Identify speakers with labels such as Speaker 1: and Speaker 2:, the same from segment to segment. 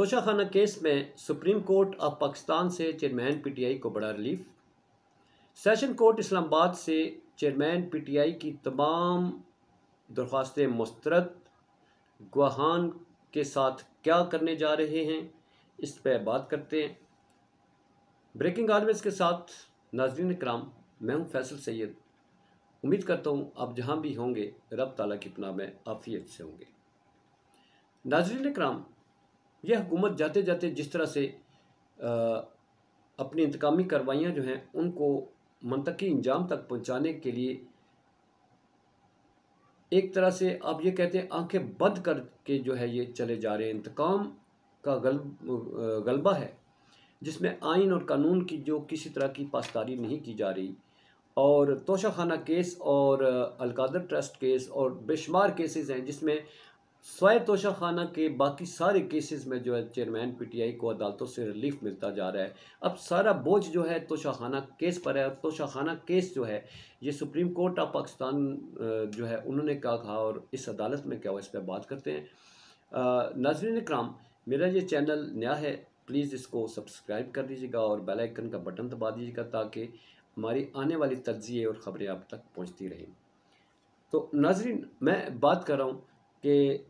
Speaker 1: तोशा खाना केस में supreme court of Pakistan से चेयरमैन पीटीआई को बड़ा रिलीफ सेशन कोर्ट इस्लामाबाद से चेयरमैन पीटीआई की तमाम दरख्वास्तें मुस्तरद गुहान के साथ क्या करने जा रहे हैं इस पर बात करते हैं ब्रेकिंग आलवेज के साथ नाजरीन कराम मैं हूं फैसल सैयद उम्मीद करता हूं आप जहां भी होंगे रब ताला की पनाह में आफियत से होंगे नाजरीन कराम यह हुकूमत जाते जाते जिस तरह से आ, अपनी इंतकामी कार्रवाइयाँ जो हैं उनको मनतकी इंजाम तक पहुँचाने के लिए एक तरह से आप ये कहते हैं आंखें बंद करके जो है ये चले जा रहे हैं इंतकाम का गल गलबा है जिसमें आइन और कानून की जो किसी तरह की पासदारी नहीं की जा रही और तोशा खाना केस और अलकादर ट्रस्ट केस और बेशुमार केसेस हैं जिसमें स्वायद तोशा खाना के बाकी सारे केसेस में जो है चेयरमैन पीटीआई को अदालतों से रिलीफ मिलता जा रहा है अब सारा बोझ जो है तोशा खाना केस पर है तोशा खाना केस जो है ये सुप्रीम कोर्ट ऑफ पाकिस्तान जो है उन्होंने क्या कहा और इस अदालत में क्या हुआ इस पर बात करते हैं नाजरीन कराम मेरा ये चैनल नया है प्लीज़ इसको सब्सक्राइब कर दीजिएगा और बेलाइकन का बटन दबा दीजिएगा ताकि हमारी आने वाली तजिए और ख़बरें आप तक पहुँचती रहें तो नाजरीन मैं बात कर रहा हूँ कि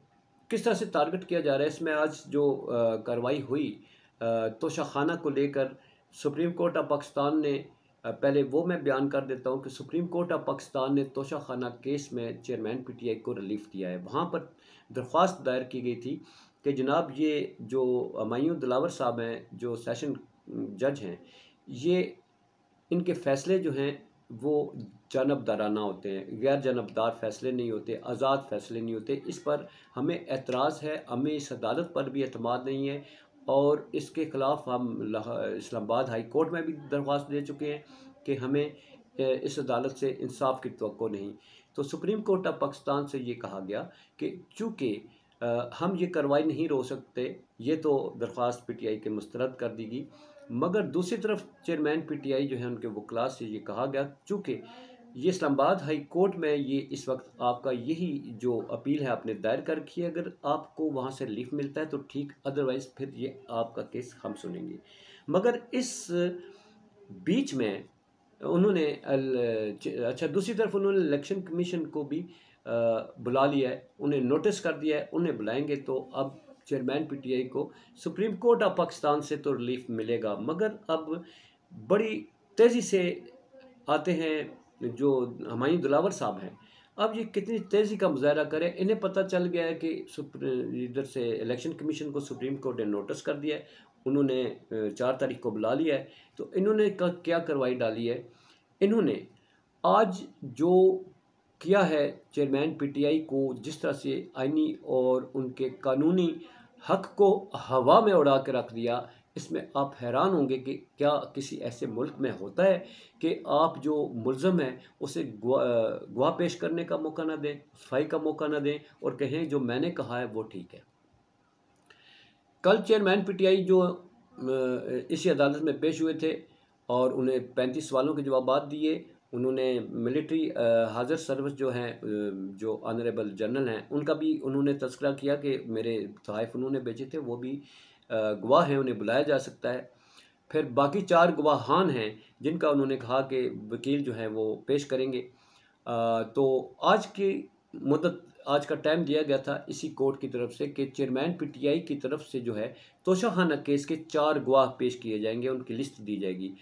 Speaker 1: किस तरह से टारगेट किया जा रहा है इसमें आज जो कार्रवाई हुई तोशाखाना को लेकर सुप्रीम कोर्ट ऑफ पाकिस्तान ने पहले वो मैं बयान कर देता हूँ कि सुप्रीम कोर्ट ऑफ पाकिस्तान ने तोशाखाना केस में चेयरमैन पीटीआई को रिलीफ दिया है वहाँ पर दरख्वास्त दायर की गई थी कि जनाब ये जो मायू दिलावर साहब हैं जो सेशन जज हैं ये इनके फैसले जो हैं वो जानबदाराना होते हैं गैर जानबदार फैसले नहीं होते आज़ाद फैसले नहीं होते इस पर हमें एतराज़ है हमें इस अदालत पर भी अतमाद नहीं है और इसके ख़िलाफ़ हम इस्लामाबाद हाई कोर्ट में भी दरख्वास्त दे चुके हैं कि हमें इस अदालत से इंसाफ की तो नहीं तो सुप्रीम कोर्ट ऑफ पाकिस्तान से ये कहा गया कि चूँकि हम ये कार्रवाई नहीं रो सकते ये तो दरख्वास्त पी टी आई के मुस्रद कर दी गई मगर दूसरी तरफ चेयरमैन पी टी आई जो है उनके वकलास से ये कहा गया चूँकि ये इस्लामाबाद हाई कोर्ट में ये इस वक्त आपका यही जो अपील है आपने दायर कर रखी है अगर आपको वहाँ से रिलीफ मिलता है तो ठीक अदरवाइज़ फिर ये आपका केस हम सुनेंगे मगर इस बीच में उन्होंने अच्छा दूसरी तरफ उन्होंने इलेक्शन कमीशन को भी बुला लिया है उन्हें नोटिस कर दिया है उन्हें बुलाएंगे तो अब चेयरमैन पीटीआई को सुप्रीम कोर्ट ऑफ पाकिस्तान से तो रिलीफ मिलेगा मगर अब बड़ी तेज़ी से आते हैं जो हमारी दिलावर साहब हैं अब ये कितनी तेज़ी का मुजाहरा करें इन्हें पता चल गया है कि इधर से इलेक्शन कमीशन को सुप्रीम कोर्ट ने नोटिस कर दिया है उन्होंने चार तारीख को बुला लिया है तो इन्होंने क्या कार्रवाई डाली है इन्होंने आज जो किया है चेयरमैन पीटीआई को जिस तरह से आइनी और उनके कानूनी हक को हवा में उड़ा के रख दिया इसमें आप हैरान होंगे कि क्या किसी ऐसे मुल्क में होता है कि आप जो मुलम है उसे गुआ, गुआ पेश करने का मौका ना दें सफाई का मौका ना दें और कहें जो मैंने कहा है वो ठीक है कल चेयरमैन पीटीआई जो इसी अदालत में पेश हुए थे और उन्हें पैंतीस सवालों के जवाब दिए उन्होंने मिलिट्री हाजिर सर्विस जो हैं जो ऑनरेबल जनरल हैं उनका भी उन्होंने तस्करा किया कि मेरे तहफ़ उन्होंने बेचे थे वो भी गवाह हैं उन्हें बुलाया जा सकता है फिर बाकी चार गवाहान हैं जिनका उन्होंने कहा कि वकील जो हैं वो पेश करेंगे आ, तो आज की मदद आज का टाइम दिया गया था इसी कोर्ट की तरफ से कि चेयरमैन पीटीआई की तरफ से जो है तोशाहाना केस के चार गवाह पेश किए जाएंगे उनकी लिस्ट दी जाएगी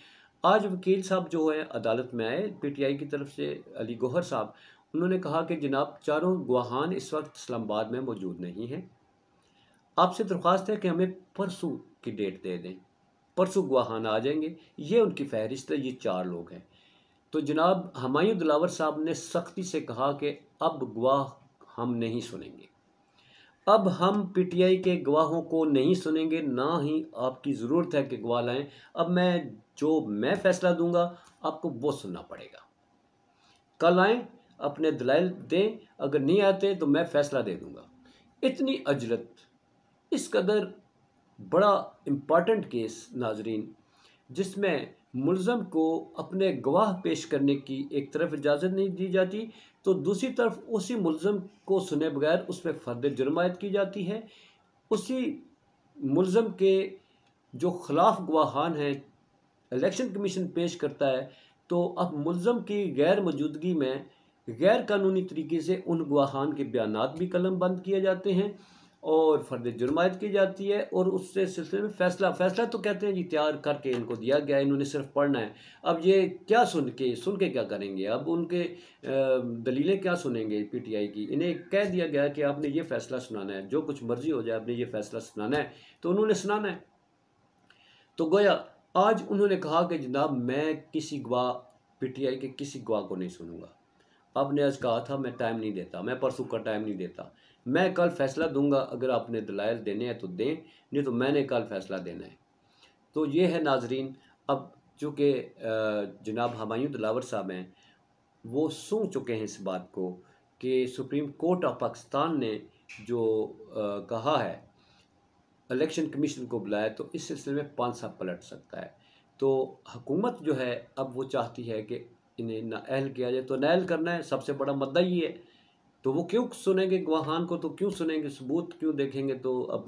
Speaker 1: आज वकील साहब जो है अदालत में आए पीटीआई की तरफ से अली गोहर साहब उन्होंने कहा कि जनाब चारों गुहान इस वक्त इस्लामाबाद में मौजूद नहीं हैं आपसे दरख्वास्त है कि हमें परसों की डेट दे दें परसों गुहान आ जाएंगे ये उनकी फहरिस्त है ये चार लोग हैं तो जनाब हमायूं दिलावर साहब ने सख्ती से कहा कि अब गवाह हम नहीं सुनेंगे अब हम पीटीआई के गवाहों को नहीं सुनेंगे ना ही आपकी ज़रूरत है कि गवाह लाएं अब मैं जो मैं फैसला दूंगा आपको वो सुनना पड़ेगा कल आएँ अपने दलाइल दें अगर नहीं आते तो मैं फैसला दे दूंगा इतनी अजरत इस कदर बड़ा इम्पॉर्टेंट केस नाजरीन जिसमें मुलजम को अपने गवाह पेश करने की एक तरफ इजाज़त नहीं दी जाती तो दूसरी तरफ उसी मुलजम को सुने बगैर उस पर फर्द जुर्मायत की जाती है उसी मुलजम के जो खिलाफ गवाहान हैं इलेक्शन कमीशन पेश करता है तो अब मुलजम की गैर मौजूदगी में गैर कानूनी तरीके से उन गवाहान के बयान भी कलम बंद किए जाते हैं और फर्द जुर्माद की जाती है और उससे सिलसिले में फ़ैसला फ़ैसला तो कहते हैं जी तैयार करके इनको दिया गया इन्होंने सिर्फ पढ़ना है अब ये क्या सुन के सुन के क्या करेंगे अब उनके दलीलें क्या सुनेंगे पीटीआई की इन्हें कह दिया गया कि आपने ये फ़ैसला सुनाना है जो कुछ मर्ज़ी हो जाए आपने ये फ़ैसला सुनाना है तो उन्होंने सुनाना है तो गोया आज उन्होंने कहा कि जनाब मैं किसी गवाह आई के किसी गवाह को नहीं सुनूंगा आपने आज कहा था मैं टाइम नहीं देता मैं परसों का टाइम नहीं देता मैं कल फैसला दूंगा अगर आपने दलायल देने हैं तो दें नहीं तो मैंने कल फैसला देना है तो ये है नाजरीन अब चूँकि जनाब हमायूं दिलावर साहब हैं वो सुन चुके हैं इस बात को कि सुप्रीम कोर्ट ऑफ पाकिस्तान ने जो आ, कहा है इलेक्शन कमीशन को बुलाया तो इस सिलसिले में पाँच साल पलट सकता है तो हुकूमत जो है अब वो चाहती है कि इन्हें अहल किया जाए तो नहल करना है सबसे बड़ा मुद्दा ये है तो वो क्यों सुनेंगे गवाहान को तो क्यों सुनेंगे सबूत क्यों देखेंगे तो अब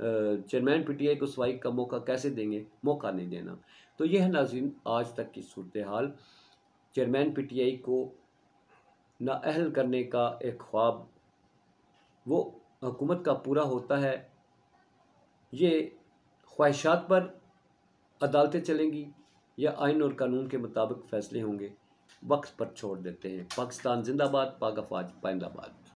Speaker 1: चेयरमैन पीटीआई को सवाई का मौका कैसे देंगे मौका नहीं देना तो यह नाजिन आज तक की सूरत हाल चेयरमैन पीटीआई को नाअहल करने का एक ख्वाब वो हुकूमत का पूरा होता है ये ख्वाहिशात पर अदालतें चलेंगी या आइन और कानून के मुताबिक फैसले होंगे वक्त पर छोड़ देते हैं पाकिस्तान जिंदाबाद पाक अफवाज पाइंदाबाद